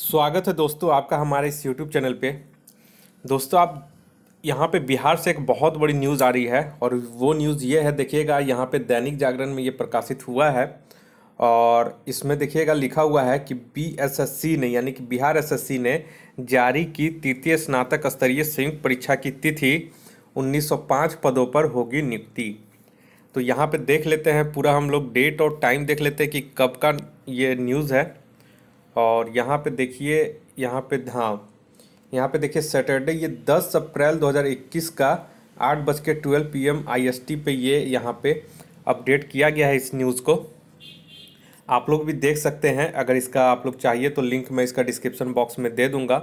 स्वागत है दोस्तों आपका हमारे इस यूट्यूब चैनल पे दोस्तों आप यहाँ पे बिहार से एक बहुत बड़ी न्यूज़ आ रही है और वो न्यूज़ ये है देखिएगा यहाँ पे दैनिक जागरण में ये प्रकाशित हुआ है और इसमें देखिएगा लिखा हुआ है कि बीएसएससी ने यानी कि बिहार एसएससी ने जारी की तृतीय स्नातक स्तरीय संयुक्त परीक्षा की तिथि 1905 पदों पर होगी नियुक्ति तो यहाँ पे देख लेते हैं पूरा हम लोग डेट और टाइम देख लेते हैं कि कब का ये न्यूज़ है और यहाँ पे देखिए यहाँ पे हाँ यहाँ पे देखिए सैटरडे ये 10 अप्रैल 2021 का आठ बज के ट्वेल्व पी एम आई एस टी पे ये यहाँ पे अपडेट किया गया है इस न्यूज़ को आप लोग भी देख सकते हैं अगर इसका आप लोग चाहिए तो लिंक मैं इसका डिस्क्रिप्शन बॉक्स में दे दूँगा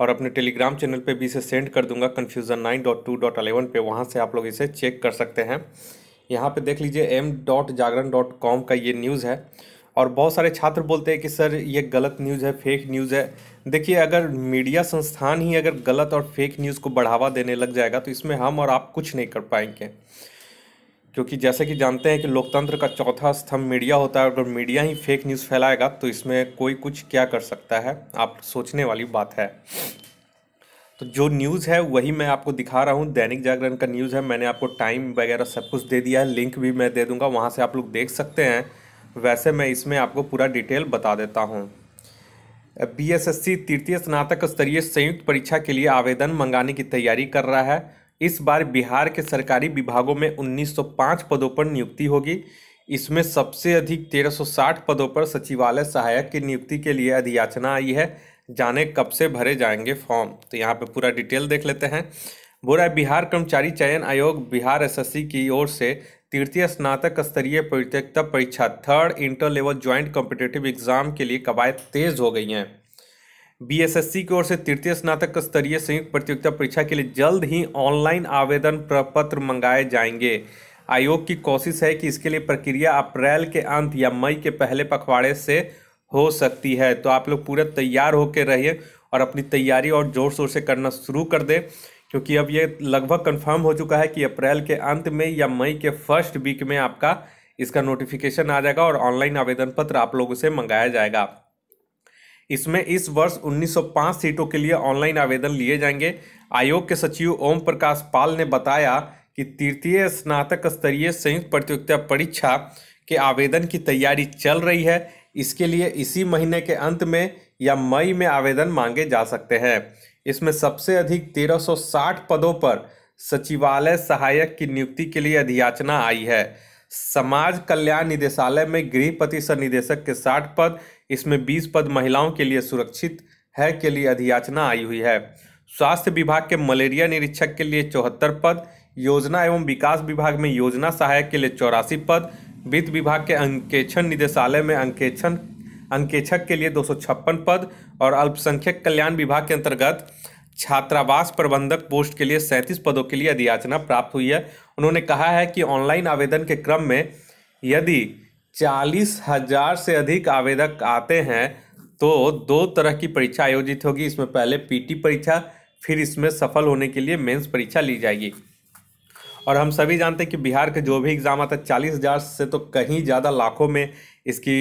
और अपने टेलीग्राम चैनल पे भी इसे सेंड कर दूंगा confusion nine dot two dot eleven पर वहाँ से आप लोग इसे चेक कर सकते हैं यहाँ पे देख लीजिए M dot Jagran dot com का ये न्यूज़ है और बहुत सारे छात्र बोलते हैं कि सर ये गलत न्यूज़ है फेक न्यूज़ है देखिए अगर मीडिया संस्थान ही अगर गलत और फेक न्यूज़ को बढ़ावा देने लग जाएगा तो इसमें हम और आप कुछ नहीं कर पाएंगे क्योंकि जैसे कि जानते हैं कि लोकतंत्र का चौथा स्तंभ मीडिया होता है अगर मीडिया ही फेक न्यूज़ फैलाएगा तो इसमें कोई कुछ क्या कर सकता है आप सोचने वाली बात है तो जो न्यूज़ है वही मैं आपको दिखा रहा हूँ दैनिक जागरण का न्यूज़ है मैंने आपको टाइम वगैरह सब कुछ दे दिया है लिंक भी मैं दे दूँगा वहाँ से आप लोग देख सकते हैं वैसे मैं इसमें आपको पूरा डिटेल बता देता हूँ बी एस एस सी तृतीय स्नातक स्तरीय संयुक्त परीक्षा के लिए आवेदन मंगाने की तैयारी कर रहा है इस बार बिहार के सरकारी विभागों में 1905 पदों पर नियुक्ति होगी इसमें सबसे अधिक 1360 पदों पर सचिवालय सहायक की नियुक्ति के लिए अधियाचना आई है जाने कब से भरे जाएंगे फॉर्म तो यहाँ पे पूरा डिटेल देख लेते हैं बोल बिहार कर्मचारी चयन आयोग बिहार एसएससी की ओर से तृतीय स्नातक स्तरीय प्रतियोगिता परीक्षा third inter level joint competitive exam के लिए कवायद तेज हो गई हैं बीएसएससी की ओर से तृतीय स्नातक स्तरीय संयुक्त प्रतियोगिता परीक्षा के लिए जल्द ही ऑनलाइन आवेदन प्रपत्र मंगाए जाएंगे आयोग की कोशिश है कि इसके लिए प्रक्रिया अप्रैल के अंत या मई के पहले पखवाड़े से हो सकती है तो आप लोग पूरा तैयार होकर रहिए और अपनी तैयारी और जोर शोर से करना शुरू कर दें क्योंकि अब ये लगभग कंफर्म हो चुका है कि अप्रैल के अंत में या मई के फर्स्ट वीक में आपका इसका नोटिफिकेशन आ जाएगा और ऑनलाइन आवेदन पत्र आप लोगों से मंगाया जाएगा इसमें इस वर्ष 1905 सीटों के लिए ऑनलाइन आवेदन लिए जाएंगे आयोग के सचिव ओम प्रकाश पाल ने बताया कि तृतीय स्नातक स्तरीय संयुक्त प्रतियोगिता परीक्षा के आवेदन की तैयारी चल रही है इसके लिए इसी महीने के अंत में या मई में आवेदन मांगे जा सकते हैं इसमें सबसे अधिक 1360 पदों पर सचिवालय सहायक की नियुक्ति के लिए अधियाचना आई है समाज कल्याण निदेशालय में गृहपति निदेशक के साठ पद इसमें बीस पद महिलाओं के लिए सुरक्षित है के लिए अधियाचना आई हुई है स्वास्थ्य विभाग के मलेरिया निरीक्षक के लिए चौहत्तर पद योजना एवं विकास विभाग में योजना सहायक के लिए चौरासी पद वित्त विभाग के अंकेक्षण निदेशालय में अंकेक्षण अंकेक्षक के लिए दो पद और अल्पसंख्यक कल्याण विभाग के अंतर्गत छात्रावास प्रबंधक पोस्ट के लिए सैंतीस पदों के लिए अधियाचना प्राप्त हुई है उन्होंने कहा है कि ऑनलाइन आवेदन के क्रम में यदि चालीस हजार से अधिक आवेदक आते हैं तो दो तरह की परीक्षा आयोजित होगी इसमें पहले पीटी परीक्षा फिर इसमें सफल होने के लिए मेंस परीक्षा ली जाएगी और हम सभी जानते हैं कि बिहार के जो भी एग्ज़ाम आता है चालीस हज़ार से तो कहीं ज़्यादा लाखों में इसकी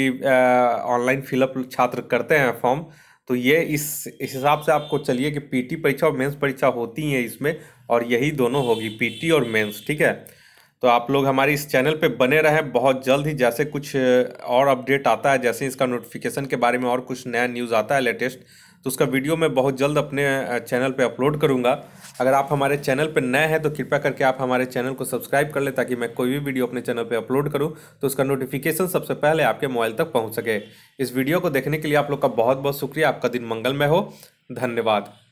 ऑनलाइन फिलअप छात्र करते हैं फॉर्म तो ये इस इस हिसाब से आपको चलिए कि पीटी परीक्षा और मेंस परीक्षा होती है इसमें और यही दोनों होगी पीटी और मेंस ठीक है तो आप लोग हमारे इस चैनल पे बने रहें बहुत जल्द ही जैसे कुछ और अपडेट आता है जैसे इसका नोटिफिकेशन के बारे में और कुछ नया न्यूज़ आता है लेटेस्ट तो उसका वीडियो मैं बहुत जल्द अपने चैनल पे अपलोड करूँगा अगर आप हमारे चैनल पर नए हैं तो कृपया करके आप हमारे चैनल को सब्सक्राइब कर लें ताकि मैं कोई भी वीडियो अपने चैनल पर अपलोड करूँ तो उसका नोटिफिकेशन सबसे पहले आपके मोबाइल तक पहुँच सके इस वीडियो को देखने के लिए आप लोग का बहुत बहुत शुक्रिया आपका दिन मंगलमय हो धन्यवाद